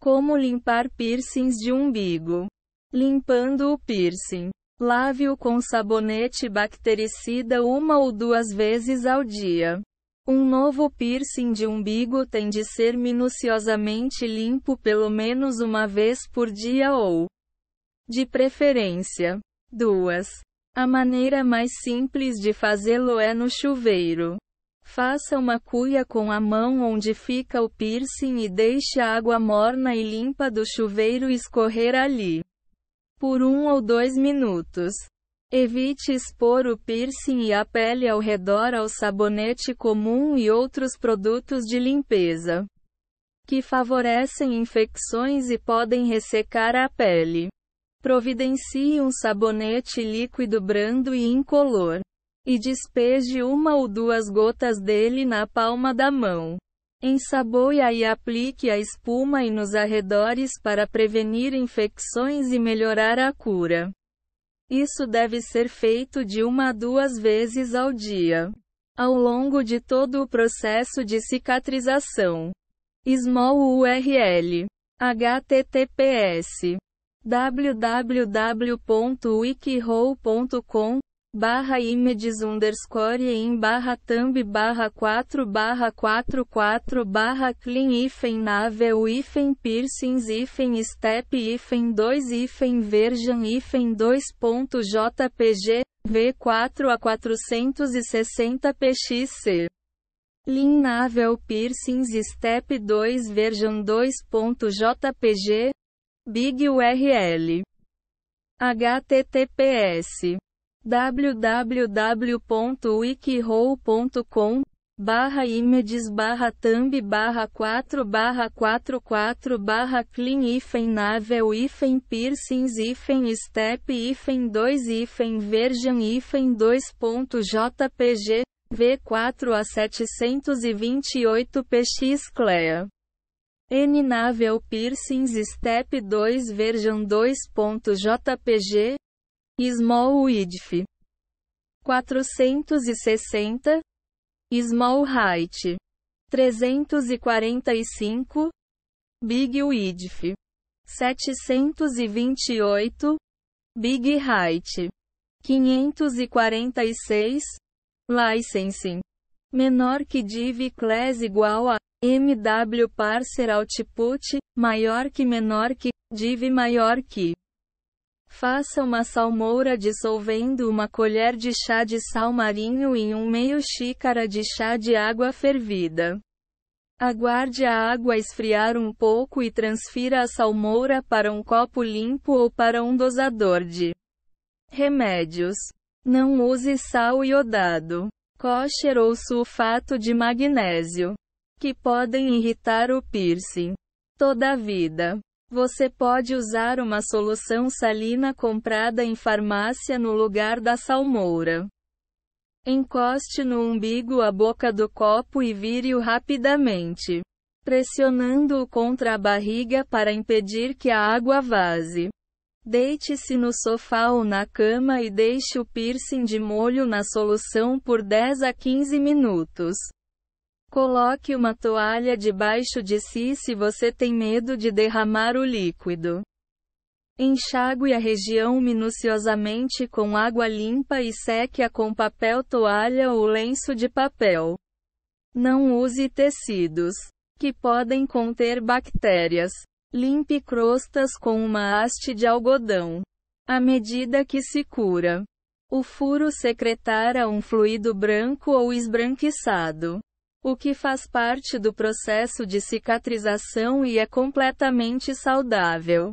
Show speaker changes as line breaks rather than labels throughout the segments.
Como limpar piercings de umbigo? Limpando o piercing. Lave-o com sabonete bactericida uma ou duas vezes ao dia. Um novo piercing de umbigo tem de ser minuciosamente limpo pelo menos uma vez por dia ou, de preferência, duas. A maneira mais simples de fazê-lo é no chuveiro. Faça uma cuia com a mão onde fica o piercing e deixe a água morna e limpa do chuveiro escorrer ali. Por um ou dois minutos. Evite expor o piercing e a pele ao redor ao sabonete comum e outros produtos de limpeza que favorecem infecções e podem ressecar a pele. Providencie um sabonete líquido brando e incolor e despeje uma ou duas gotas dele na palma da mão. ensaboe e aplique a espuma e nos arredores para prevenir infecções e melhorar a cura. Isso deve ser feito de uma a duas vezes ao dia, ao longo de todo o processo de cicatrização. Small URL https www.wikihow.com barra images underscore em barra thumb barra 4 barra 44 barra clean hífen navel hífen piercings hífen step hífen 2 hífen version hífen 2.jpg v4 a 460 pxc Lean Navel Piercings Step 2 Version 2.jpg Big URL https www.wikihow.com barra images barra thumb barra 4 barra 44 barra clean hífen navel hífen piercings hífen step ifen 2 hífen virgin hífen 2.jpg V4 a 728 px clea N navel piercings step 2 version 2.jpg Small Width 460 Small Height 345 Big Width 728 Big Height 546 Licensing menor que div class igual a mw parser output maior que menor que div maior que Faça uma salmoura dissolvendo uma colher de chá de sal marinho em um meio xícara de chá de água fervida. Aguarde a água esfriar um pouco e transfira a salmoura para um copo limpo ou para um dosador de remédios. Não use sal iodado, kosher ou sulfato de magnésio, que podem irritar o piercing. Toda a vida. Você pode usar uma solução salina comprada em farmácia no lugar da salmoura. Encoste no umbigo a boca do copo e vire-o rapidamente, pressionando-o contra a barriga para impedir que a água vaze. Deite-se no sofá ou na cama e deixe o piercing de molho na solução por 10 a 15 minutos. Coloque uma toalha debaixo de si se você tem medo de derramar o líquido. Enxague a região minuciosamente com água limpa e seque-a com papel toalha ou lenço de papel. Não use tecidos que podem conter bactérias. Limpe crostas com uma haste de algodão. À medida que se cura, o furo secretará um fluido branco ou esbranquiçado o que faz parte do processo de cicatrização e é completamente saudável.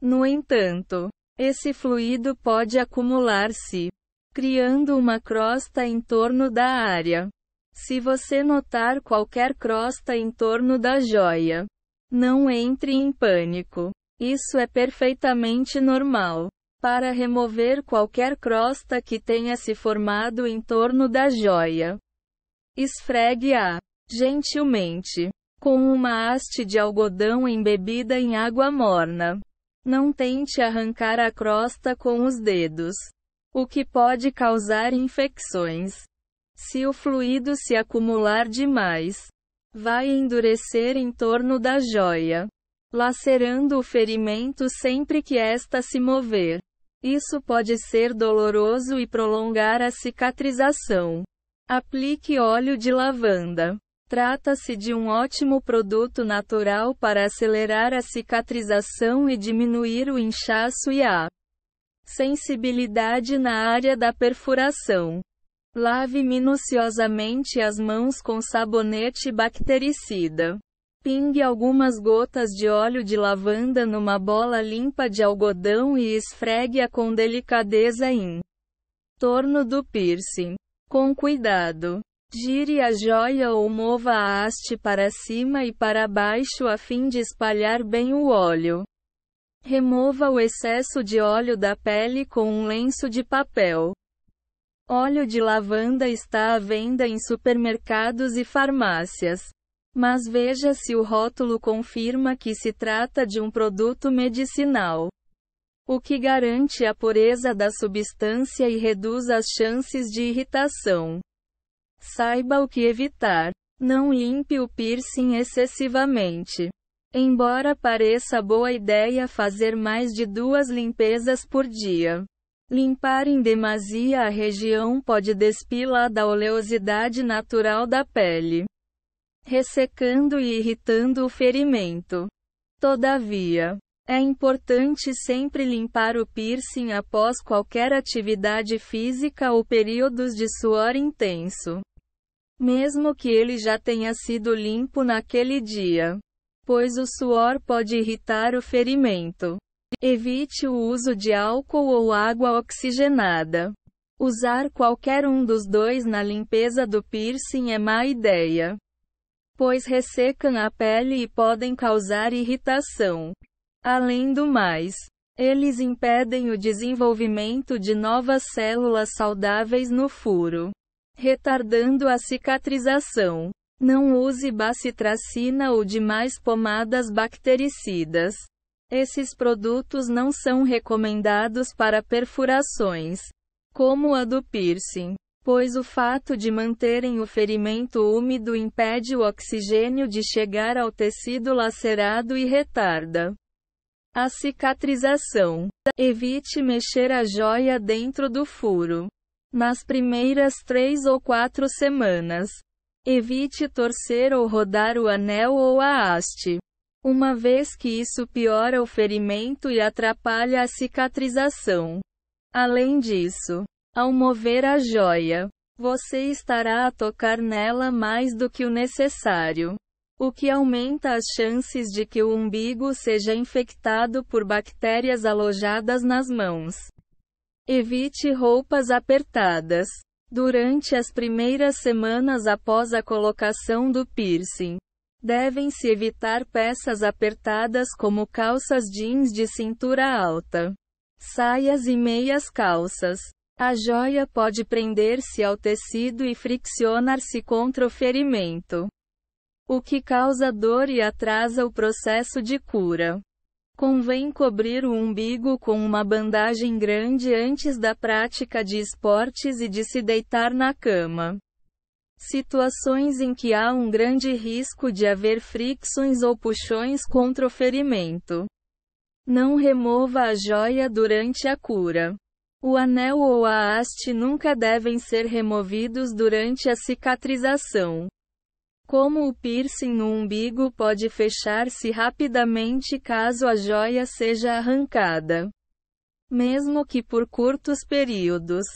No entanto, esse fluido pode acumular-se, criando uma crosta em torno da área. Se você notar qualquer crosta em torno da joia, não entre em pânico. Isso é perfeitamente normal. Para remover qualquer crosta que tenha se formado em torno da joia, Esfregue-a gentilmente com uma haste de algodão embebida em água morna. Não tente arrancar a crosta com os dedos, o que pode causar infecções. Se o fluido se acumular demais, vai endurecer em torno da joia, lacerando o ferimento sempre que esta se mover. Isso pode ser doloroso e prolongar a cicatrização. Aplique óleo de lavanda. Trata-se de um ótimo produto natural para acelerar a cicatrização e diminuir o inchaço e a sensibilidade na área da perfuração. Lave minuciosamente as mãos com sabonete bactericida. Pingue algumas gotas de óleo de lavanda numa bola limpa de algodão e esfregue-a com delicadeza em torno do piercing. Com cuidado. Gire a joia ou mova a haste para cima e para baixo a fim de espalhar bem o óleo. Remova o excesso de óleo da pele com um lenço de papel. Óleo de lavanda está à venda em supermercados e farmácias. Mas veja se o rótulo confirma que se trata de um produto medicinal o que garante a pureza da substância e reduz as chances de irritação. Saiba o que evitar. Não limpe o piercing excessivamente. Embora pareça boa ideia fazer mais de duas limpezas por dia. Limpar em demasia a região pode despi-la da oleosidade natural da pele, ressecando e irritando o ferimento. Todavia, é importante sempre limpar o piercing após qualquer atividade física ou períodos de suor intenso. Mesmo que ele já tenha sido limpo naquele dia, pois o suor pode irritar o ferimento. Evite o uso de álcool ou água oxigenada. Usar qualquer um dos dois na limpeza do piercing é má ideia, pois ressecam a pele e podem causar irritação. Além do mais, eles impedem o desenvolvimento de novas células saudáveis no furo, retardando a cicatrização. Não use bacitracina ou demais pomadas bactericidas. Esses produtos não são recomendados para perfurações, como a do piercing, pois o fato de manterem o ferimento úmido impede o oxigênio de chegar ao tecido lacerado e retarda a cicatrização. Evite mexer a joia dentro do furo. Nas primeiras três ou quatro semanas, evite torcer ou rodar o anel ou a haste. Uma vez que isso piora o ferimento e atrapalha a cicatrização. Além disso, ao mover a joia, você estará a tocar nela mais do que o necessário o que aumenta as chances de que o umbigo seja infectado por bactérias alojadas nas mãos. Evite roupas apertadas. Durante as primeiras semanas após a colocação do piercing, devem-se evitar peças apertadas como calças jeans de cintura alta, saias e meias calças. A joia pode prender-se ao tecido e friccionar-se contra o ferimento o que causa dor e atrasa o processo de cura. Convém cobrir o umbigo com uma bandagem grande antes da prática de esportes e de se deitar na cama. Situações em que há um grande risco de haver fricções ou puxões contra o ferimento. Não remova a joia durante a cura. O anel ou a haste nunca devem ser removidos durante a cicatrização. Como o piercing no umbigo pode fechar-se rapidamente caso a joia seja arrancada. Mesmo que por curtos períodos.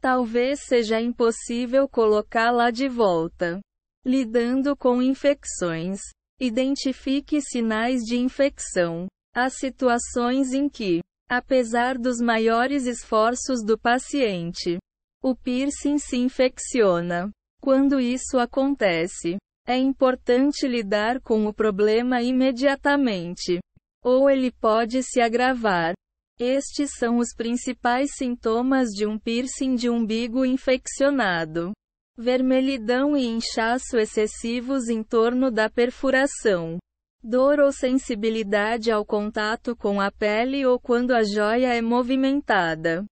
Talvez seja impossível colocá-la de volta. Lidando com infecções. Identifique sinais de infecção. Há situações em que, apesar dos maiores esforços do paciente, o piercing se infecciona. Quando isso acontece, é importante lidar com o problema imediatamente, ou ele pode se agravar. Estes são os principais sintomas de um piercing de umbigo infeccionado: vermelhidão e inchaço excessivos em torno da perfuração, dor ou sensibilidade ao contato com a pele ou quando a joia é movimentada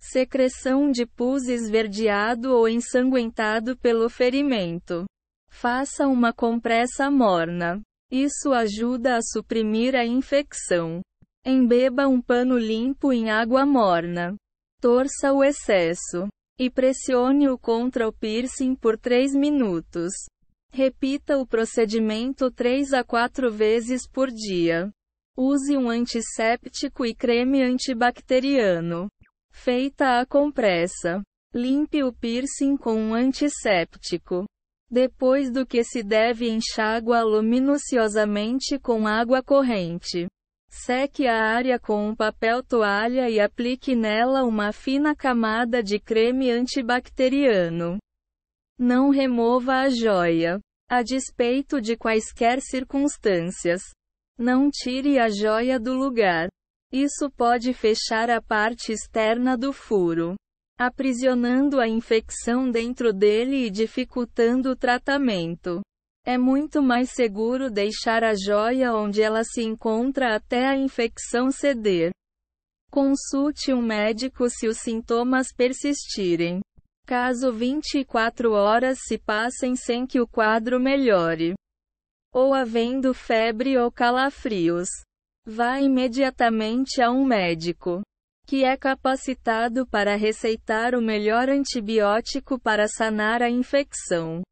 secreção de pus esverdeado ou ensanguentado pelo ferimento, Faça uma compressa morna. Isso ajuda a suprimir a infecção. Embeba um pano limpo em água morna. Torça o excesso. E pressione-o contra o piercing por 3 minutos. Repita o procedimento 3 a 4 vezes por dia. Use um antisséptico e creme antibacteriano. Feita a compressa. Limpe o piercing com um antisséptico depois do que se deve enxágua lo minuciosamente com água corrente. Seque a área com um papel toalha e aplique nela uma fina camada de creme antibacteriano. Não remova a joia. A despeito de quaisquer circunstâncias. Não tire a joia do lugar. Isso pode fechar a parte externa do furo aprisionando a infecção dentro dele e dificultando o tratamento. É muito mais seguro deixar a joia onde ela se encontra até a infecção ceder. Consulte um médico se os sintomas persistirem. Caso 24 horas se passem sem que o quadro melhore, ou havendo febre ou calafrios, vá imediatamente a um médico que é capacitado para receitar o melhor antibiótico para sanar a infecção.